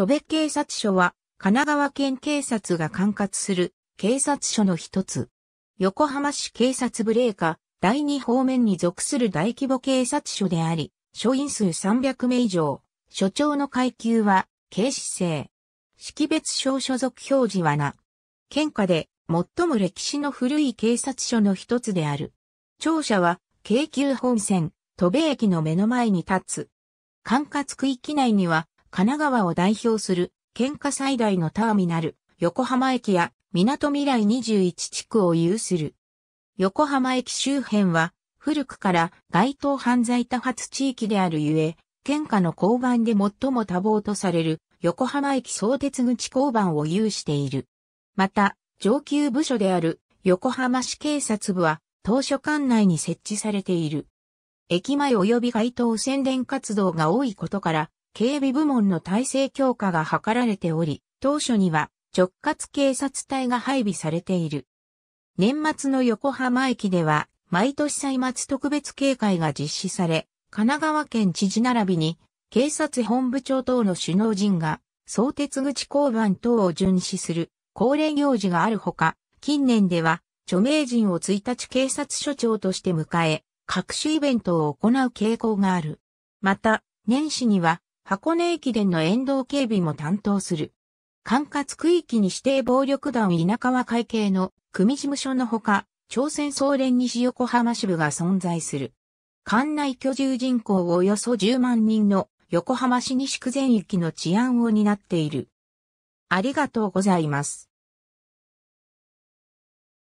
戸部警察署は、神奈川県警察が管轄する警察署の一つ。横浜市警察部令下、第二方面に属する大規模警察署であり、署員数300名以上、署長の階級は、警視正。識別証所属表示はな。県下で、最も歴史の古い警察署の一つである。庁舎は、京急本線、戸部駅の目の前に立つ。管轄区域内には、神奈川を代表する県下最大のターミナル、横浜駅や港未来21地区を有する。横浜駅周辺は古くから街頭犯罪多発地域であるゆえ、県下の交番で最も多忙とされる横浜駅相鉄口交番を有している。また、上級部署である横浜市警察部は当初館内に設置されている。駅前及び街頭宣伝活動が多いことから、警備部門の体制強化が図られており、当初には直轄警察隊が配備されている。年末の横浜駅では、毎年歳末特別警戒が実施され、神奈川県知事並びに、警察本部長等の首脳陣が、相鉄口交番等を巡視する恒例行事があるほか、近年では、著名人を1日警察署長として迎え、各種イベントを行う傾向がある。また、年始には、箱根駅伝の沿道警備も担当する。管轄区域に指定暴力団稲川会系の組事務所のほか、朝鮮総連西横浜支部が存在する。管内居住人口およそ10万人の横浜市西区全域の治安を担っている。ありがとうございます。